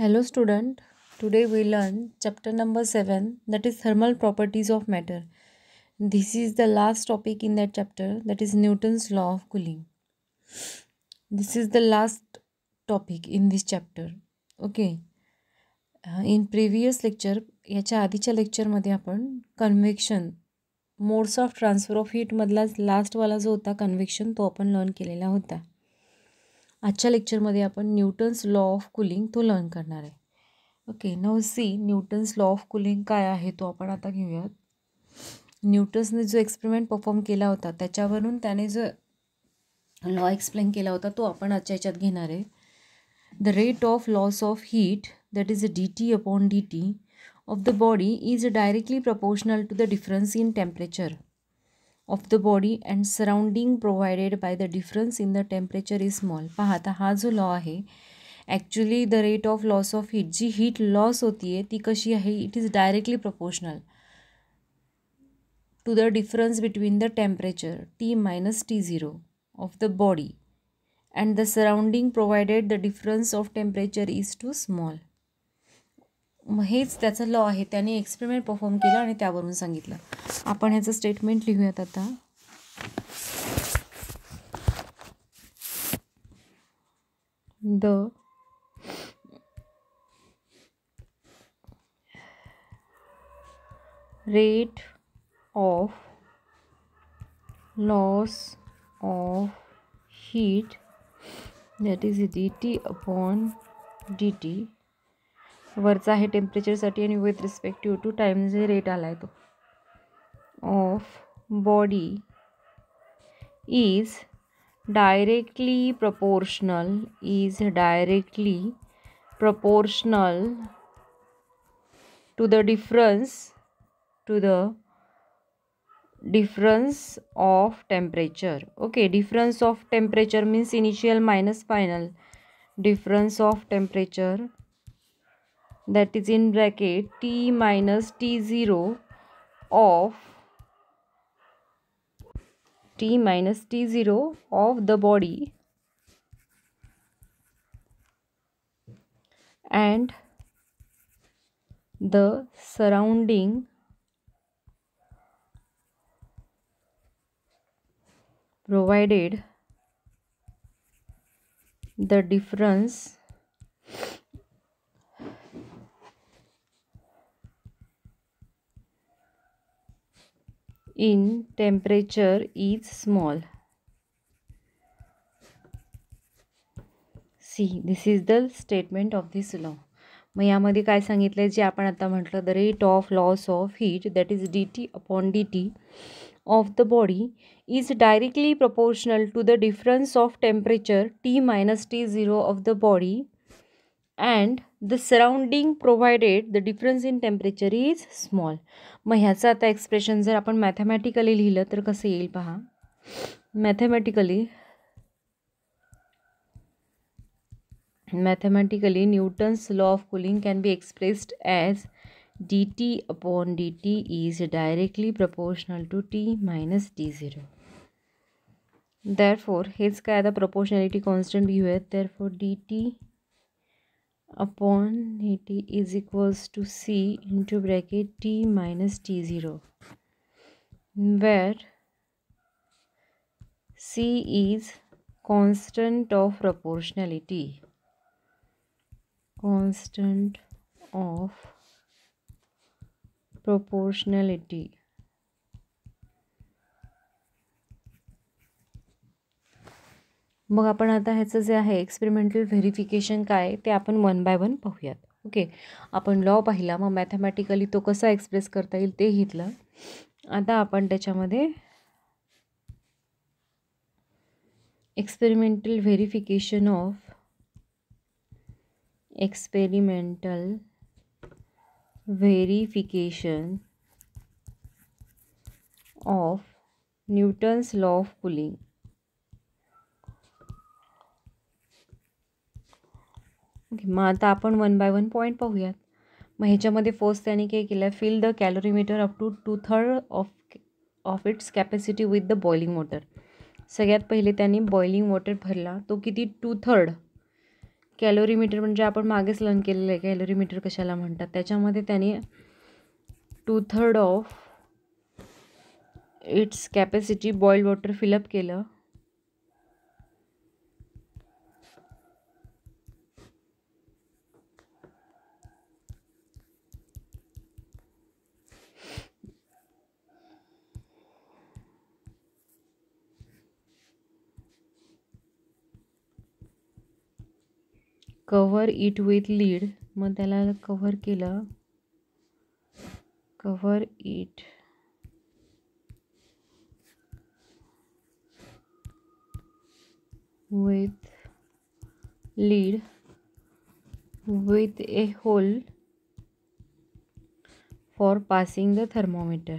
Hello student today we learn chapter number seven that is thermal properties of matter this is the last topic in that chapter that is Newton's law of cooling this is the last topic in this chapter okay in previous lecture याच्या आधीच्या लेक्चरमध्ये आपण convection modes of transfer of हीटमधला लास्टवाला जो होता convection तो आपण लर्न केलेला होता आजच्या लेक्चरमध्ये आपण न्यूटन्स लॉ ऑफ कुलिंग तो लर्न करणार आहे okay now see Newton's law of cooling काय आहे तो आपण आता घेऊयात न्यूटन्सने जो एक्सपेरिमेंट परफॉर्म केला होता त्याच्यावरून त्याने जो लॉ एक्सप्लेन केला होता तो आपण आजच्या ह्याच्यात घेणार आहे the rate of loss of heat that is a D T upon D T of the body is directly proportional to the difference in temperature of the body and surrounding provided by the difference in the temperature is small पहा आता हा जो law आहे actually the rate of loss of heat जी heat loss होती आहे ती कशी आहे it is directly proportional to the difference between the temperature T minus T zero of the body and the surrounding provided the difference of temperature is too small हेच त्याचं law आहे त्याने experiment perform केला आणि त्यावरून सांगितलं आपण ह्याचं स्टेटमेंट लिहूयात आता the rate of loss of heat that is D T upon D T वरचा आहे टेम्परेचरसाठी आणि विथ रिस्पेक्टिव टू टाईम जे रेट आला आहे तो of body is directly proportional is directly proportional to the difference to the difference of temperature okay difference of temperature means initial minus final difference of temperature that is in bracket t minus t0 of t minus t0 of the body and the surrounding provided the difference in temperature is small. See this is the statement of this law मग यामध्ये काय सांगितलं आहे जे आपण आता म्हटलं the rate of loss of heat that is D T upon D T of the body is directly proportional to the difference of temperature T minus T zero of the body and the surrounding provided the difference in temperature is small मग ह्याचं आता expression जर आपण mathematically लिहिलं तर कसं येईल पहा mathematically mathematically Newton's law of cooling can be expressed as D T upon D T is directly proportional to T minus D zero therefore हेच काय आता प्रपोर्शनॅलिटी कॉन्स्टंट घेऊयात therefore D T upon 80 is equals to C into bracket T minus T0 where C is constant of proportionality constant of proportionality मग आपण आता ह्याचं जे आहे एक्सपेरिमेंटल व्हेरिफिकेशन काय ते आपण वन बाय वन पाहूयात ओके आपण लॉ पाहिला मग मॅथमॅटिकली तो कसा एक्सप्रेस करता येईल ते घेतलं आता आपण त्याच्यामध्ये experimental verification of experimental verification of Newton's law of cooling okay मग आता आपण वन बाय वन पॉईंट पाहूयात मग ह्याच्यामध्ये फर्स्ट त्याने काय केलं आहे fill the calorimeter up to two third of of its capacity with the boiling water सगळ्यात पहिले त्यांनी बॉईलिंग वॉटर भरला तो किती टू थर्ड कॅलोरीमीटर म्हणजे आपण मागेच लर्न केलेलं आहे कॅलोरीमीटर कशाला म्हणतात त्याच्यामध्ये त्यांनी two third of its capacity boiled water fill up केलं कवर इट विथ लीड मग त्याला कव्हर केलं cover it with lead with a hole for passing the thermometer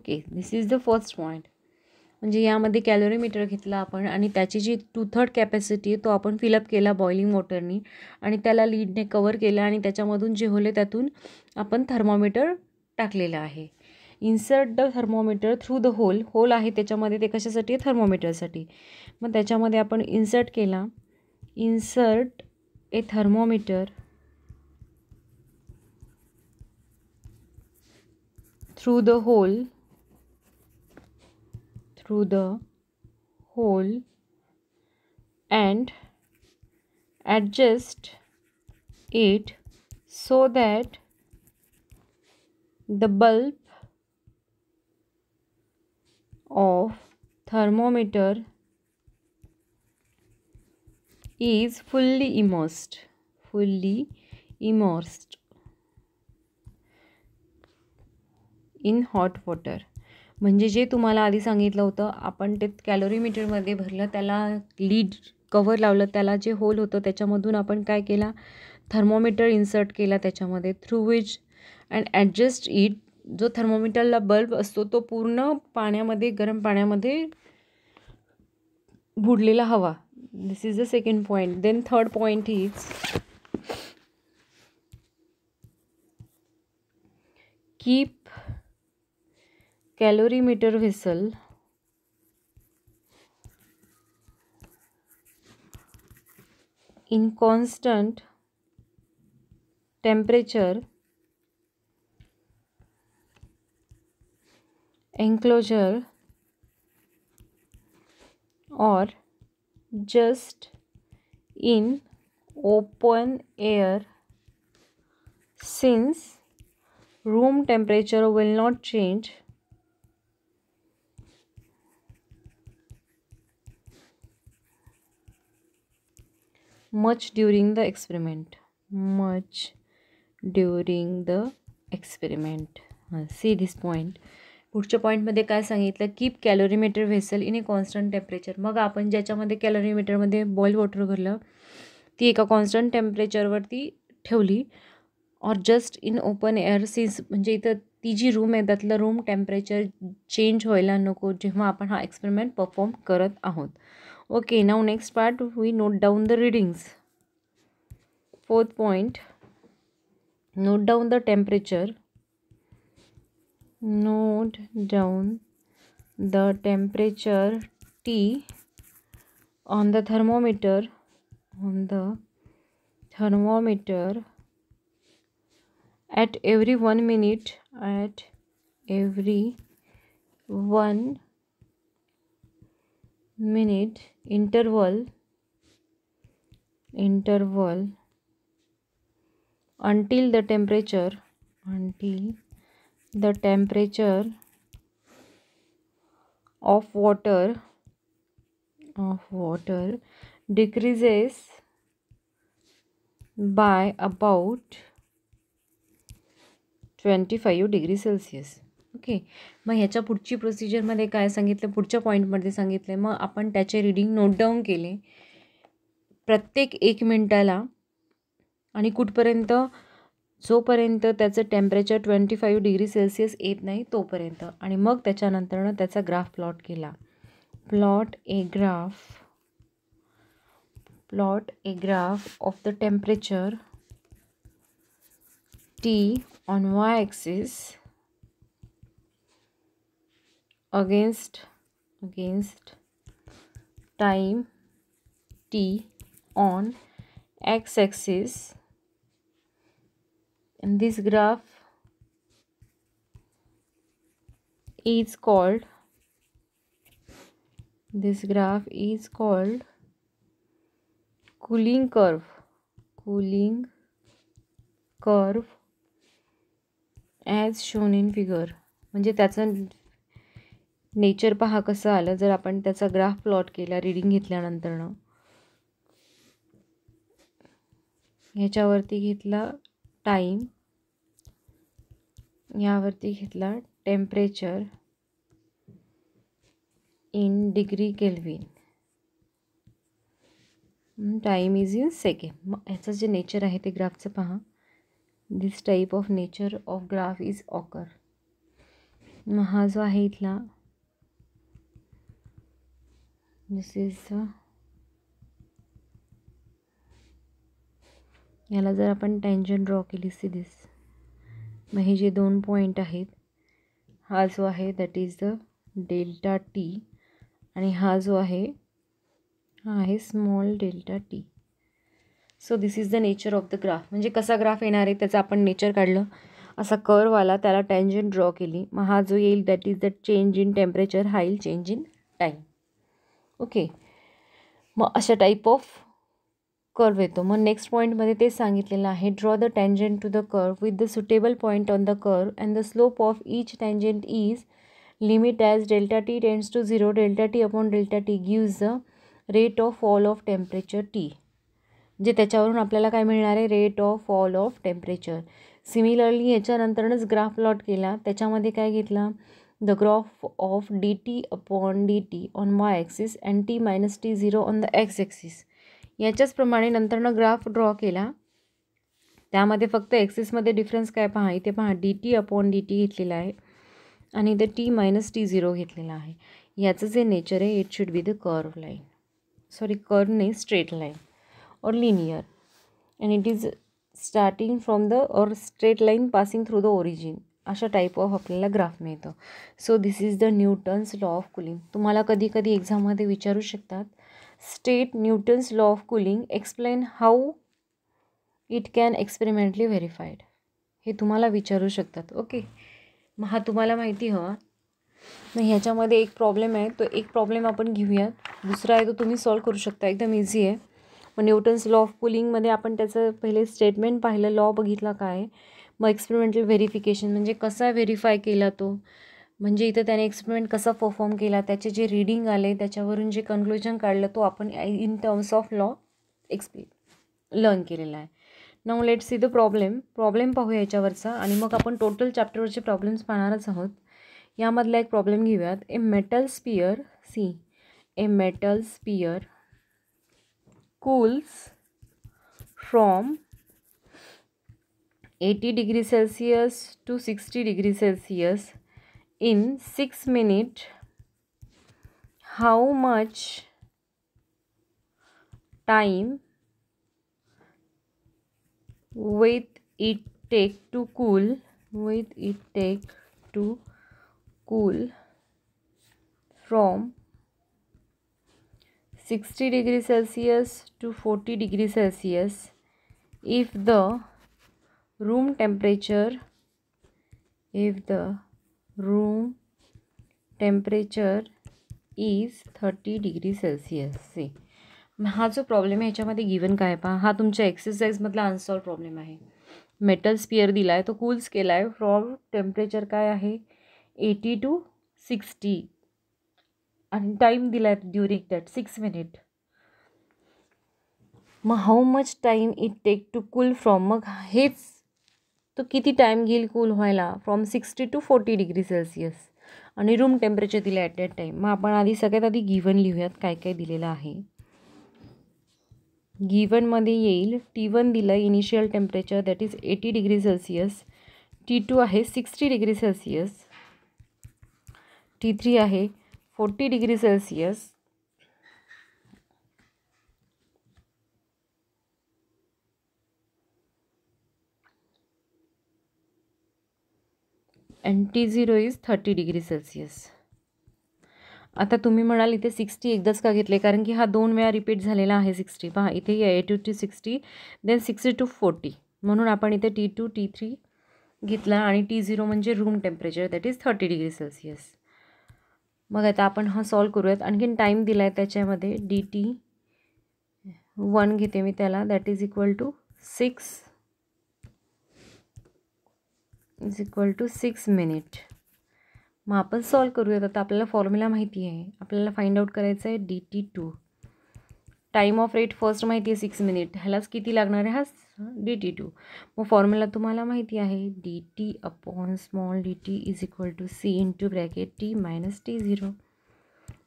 okay this is the first point म्हणजे यामध्ये कॅलोरीमीटर घेतला आपण आणि त्याची जी टू थर्ड कॅपॅसिटी आहे तो आपण फिलअप केला बॉइलिंग वॉटरनी आणि त्याला लीडने कवर केला आणि त्याच्यामधून जे होले त्यातून आपण थर्मोमीटर टाकलेलं आहे insert the thermometer through the hole hole आहे त्याच्यामध्ये ते कशासाठी आहे थर्मोमीटरसाठी मग त्याच्यामध्ये आपण इन्सर्ट केला insert a thermometer through the hole through the hole and adjust it so that the bulb of thermometer is fully immersed fully immersed in hot water म्हणजे जे तुम्हाला आधी सांगितलं होतं आपण ते कॅलोरीमीटरमध्ये भरलं त्याला लीड कवर लावलं त्याला जे होल होतं त्याच्यामधून आपण काय केला थर्मोमीटर इन्सर्ट केला त्याच्यामध्ये through which and adjust it जो थर्मोमीटरला बल्ब असतो तो पूर्ण पाण्यामध्ये गरम पाण्यामध्ये बुडलेला हवा this is the second point then third point is keep calorimeter vessel in constant temperature enclosure or just in open air since room temperature will not change much during the experiment much during the experiment see this point पुढच्या पॉईंटमध्ये काय सांगितलं keep calorimeter vessel in a constant temperature मग आपण ज्याच्यामध्ये कॅलोरीमीटरमध्ये boil water भरलं ती एका कॉन्स्टंट टेम्परेचरवरती ठेवली or just in open air sees म्हणजे इथं ती जी रूम आहे त्यातलं रूम टेम्परेचर चेंज व्हायला नको जेव्हा आपण हा एक्सपेरिमेंट परफॉर्म करत आहोत okay now next part we note down the readings fourth point note down the temperature note down the temperature T on the thermometer on the thermometer at every 1 minute at every 1 minute interval interval until the temperature until the temperature of water of water decreases by about 25 degrees celsius okay मग ह्याच्या पुढची प्रोसिजरमध्ये काय सांगितलं पुढच्या पॉईंटमध्ये सांगितलं मग आपण त्याचे रिडिंग नोट डाऊन केले प्रत्येक एक मिनटाला आणि कुठपर्यंत जोपर्यंत त्याचं temperature twenty five degree Celsius येत नाही तोपर्यंत आणि मग त्याच्यानंतरनं त्याचा ग्राफ प्लॉट केला plot a graph plot a graph of the temperature T on Y axis against against time t on x axis and this graph is called this graph is called cooling curve cooling curve as shown in figure म्हणजे त्याचं nature पहा कसं आलं जर आपण त्याचा graph plot केला reading घेतल्यानंतरनं ह्याच्यावरती घेतला टाईम यावरती घेतला temperature in degree Kelvin time is in second मग ह्याचं जे नेचर आहे ते ग्राफचं पहा this type of nature of graph is occur मग हा जो आहे इथला दिस इज याला जर आपण टेंजन ड्रॉ केली सी दिस मग हे जे दोन पॉईंट आहेत हा जो आहे that is the delta T आणि हा जो आहे हा आहे small delta T so this is the nature of the graph म्हणजे कसा ग्राफ येणार आहे त्याचा आपण नेचर काढलं असा कर्व आला त्याला टँजन ड्रॉ केली मग हा जो येईल that is the change in temperature हा चेंज इन टाईम ओके मग अशा टाईप ऑफ कर्व येतो मग नेक्स्ट पॉईंटमध्ये ते सांगितलेलं आहे draw the tangent to the curve with the suitable point on the curve and the slope of each tangent is limit as delta T tends to zero delta T upon delta T gives the rate of fall of temperature T जे त्याच्यावरून आपल्याला काय मिळणार आहे rate of fall of temperature similarly याच्यानंतरच graph plot केला त्याच्यामध्ये काय घेतलं the of D T upon D T on y axis and T minus T zero on the X axis याच्याचप्रमाणे नंतरनं ग्राफ ड्रॉ केला त्यामध्ये फक्त एक्सिसमध्ये डिफरन्स काय पहा इथे पहा D T upon D T घेतलेला आहे आणि इथे टी मायनस टी झिरो घेतलेला आहे याचं जे नेचर आहे it should be the curve line sorry curve नाही straight line or linear and it is starting from the or straight line passing through the origin अशा टाईप ऑफ आपल्याला graph मिळतो so this is the Newton's law of cooling तुम्हाला कधी कधी एक्झाममध्ये विचारू शकतात state Newton's law of cooling explain how it can experimentally verified हे तुम्हाला विचारू शकतात ओके मग हा तुम्हाला माहिती हवा मग ह्याच्यामध्ये एक प्रॉब्लेम आहे तो एक प्रॉब्लेम आपण घेऊयात दुसरा आहे तो तुम्ही सॉल्व करू शकता एकदम इझी आहे मग न्यूटन्स लॉ ऑफ कुलिंगमध्ये आपण त्याचं पहिले स्टेटमेंट पाहिलं लॉ बघितला काय मग एक्सपेरिमेंटल व्हेरिफिकेशन म्हणजे कसा व्हेरीफाय केला तो म्हणजे इथं त्याने एक्सपेरिमेंट कसा परफॉर्म केला त्याचे जे रीडिंग आले त्याच्यावरून जे कन्क्लुजन काढलं तो आपण in terms of law explain learn केलेला आहे now let see the problem problem पाहूया याच्यावरचा आणि मग आपण टोटल चॅप्टरवरचे प्रॉब्लेम्स पाहणारच आहोत यामधला एक प्रॉब्लेम घेऊयात a metal sphere see a metal sphere cools from 80 degree Celsius to 60 degree Celsius in 6 minutes how much time with it take to cool with it take to cool from 60 degree Celsius to 40 degree Celsius if the room temperature if the room temperature is thirty degree Celsius see हा जो problem आहे याच्यामध्ये given काय पहा हा तुमच्या एक्सरसाईजमधला unsolved problem आहे मेटल स्पियर दिला आहे तो कूल्स केला आहे फ्रॉम टेम्परेचर काय आहे एटी टू सिक्स्टी आणि टाईम दिला आहे ड्युरिंग दॅट सिक्स मिनिट मग how much time it take to cool from मग हेच तो किती टाईम घेईल कूल व्हायला from sixty to forty degree Celsius आणि रूम टेम्परेचर दिलं ॲट दॅट टाईम मग आपण आधी सगळ्यात आधी गिवन लिहूयात काय काय दिलेलं आहे गिवनमध्ये येईल टी वन दिलं initial temperature that is eighty degree Celsius T two आहे sixty degree Celsius T three आहे forty degree Celsius and T zero is thirty degree Celsius आता तुम्ही म्हणाल इथे सिक्स्टी एकदाच का घेतले कारण की हा दोन वेळा रिपीट झालेला आहे सिक्स्टी पहा इथे eighty to sixty then sixty to forty म्हणून आपण इथे टी टू टी थ्री घेतला आणि टी झिरो म्हणजे room temperature that is thirty degree Celsius मग आता आपण हा सॉल्व करूयात आणखीन टाईम दिला आहे त्याच्यामध्ये डी टी वन घेते मी त्याला that is equal to six is equal to six minute मग आपण सॉल्व करूयात आता आपल्याला फॉर्म्युला माहिती आहे आपल्याला फाइंड आउट करायचं आहे D T two time of rate first माहिती आहे सिक्स मिनिट ह्यालाच किती लागणार आहे हा डी टी टू मग फॉर्म्युला तुम्हाला माहिती आहे D T upon small D T is equal to C into bracket T minus T zero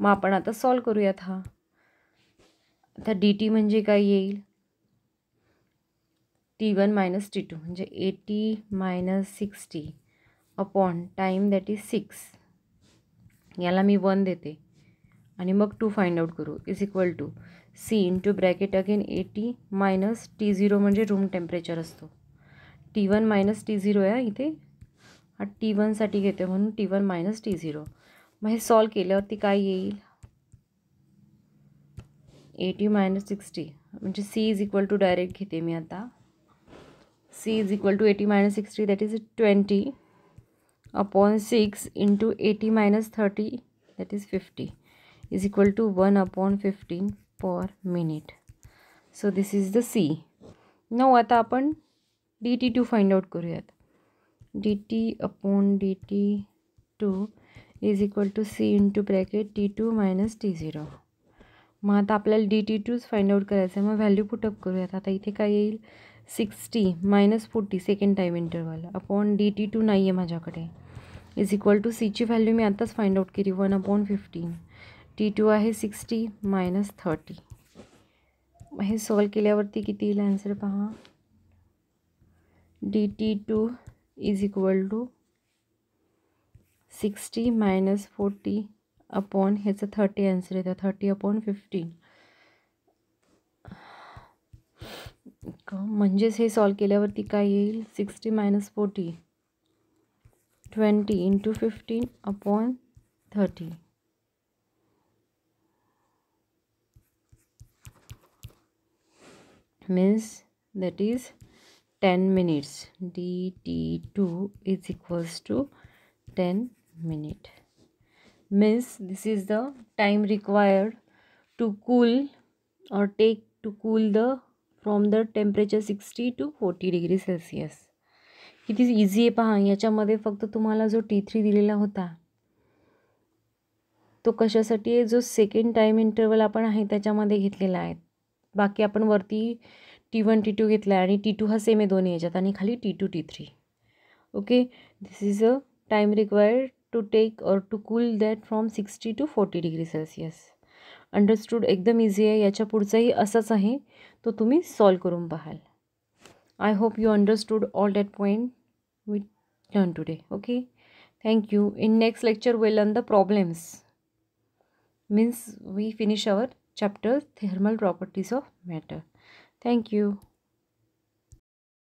मग आपण आता सॉल्व करूयात हा आता डी टी म्हणजे काय येईल T one minus T two म्हणजे eighty minus sixty upon time that is six याला मी वन देते आणि मग टू फाइंड आउट करू is equal to C in into bracket again eighty minus T zero म्हणजे रूम टेम्परेचर असतो T one minus T zero आहे इथे हा टी वनसाठी घेते म्हणून T one minus T zero मग हे सॉल्व केल्यावरती काय येईल एटी मायनस सिक्स्टी म्हणजे C is equal to direct घेते मी आता C is equal to eighty minus sixty that is twenty upon six into eighty minus thirty that is fifty is equal to one upon fifteen per minute so this is the C नऊ आता आपण D T two find out करूयात D T upon D T two is equal to C into bracket T two minus T zero मग आता आपल्याला D T टूच find out करायचं आहे मग व्हॅल्यू पुटअप करूयात आता इथे काय येईल sixty minus forty second time interval upon D T two नहीं है मजाक इज इक्वल टू सी ची वैल्यू मैं आता फाइंड आउट केली one upon fifteen T two है सिक्सटी मायनस थर्टी हे सॉल्व के किती येईल पहा D T two is equal to sixty minus forty upon हेच थर्टी आंसर है थर्टी अपॉन फिफ्टीन म्हणजेच हे सॉल्व केल्यावरती काय येईल sixty minus forty twenty into fifteen upon thirty means that is ten minutes D T two is equals to ten minute means this is the time required to cool or take to cool the from the temperature sixty to forty degree Celsius किती easy आहे पहा याच्यामध्ये फक्त तुम्हाला जो T three दिलेला होता तो कशासाठी आहे जो सेकंड टाईम इंटरवल आपण आहे त्याच्यामध्ये घेतलेला आहे बाकी आपण वरती टी वन टी टू घेतला आहे आणि टी टू हा सेम आहे दोन्ही याच्यात आणि खाली T two T three okay this is a time required to take or to cool that from sixty to forty degree Celsius understood एकदम इझी आहे याच्या पुढचाही असाच आहे तो तुम्ही सॉल्व करून पाहाल I hope you understood all that point we learn today okay thank you in next lecture we'll learn the problems means we finish our chapter thermal properties of matter thank you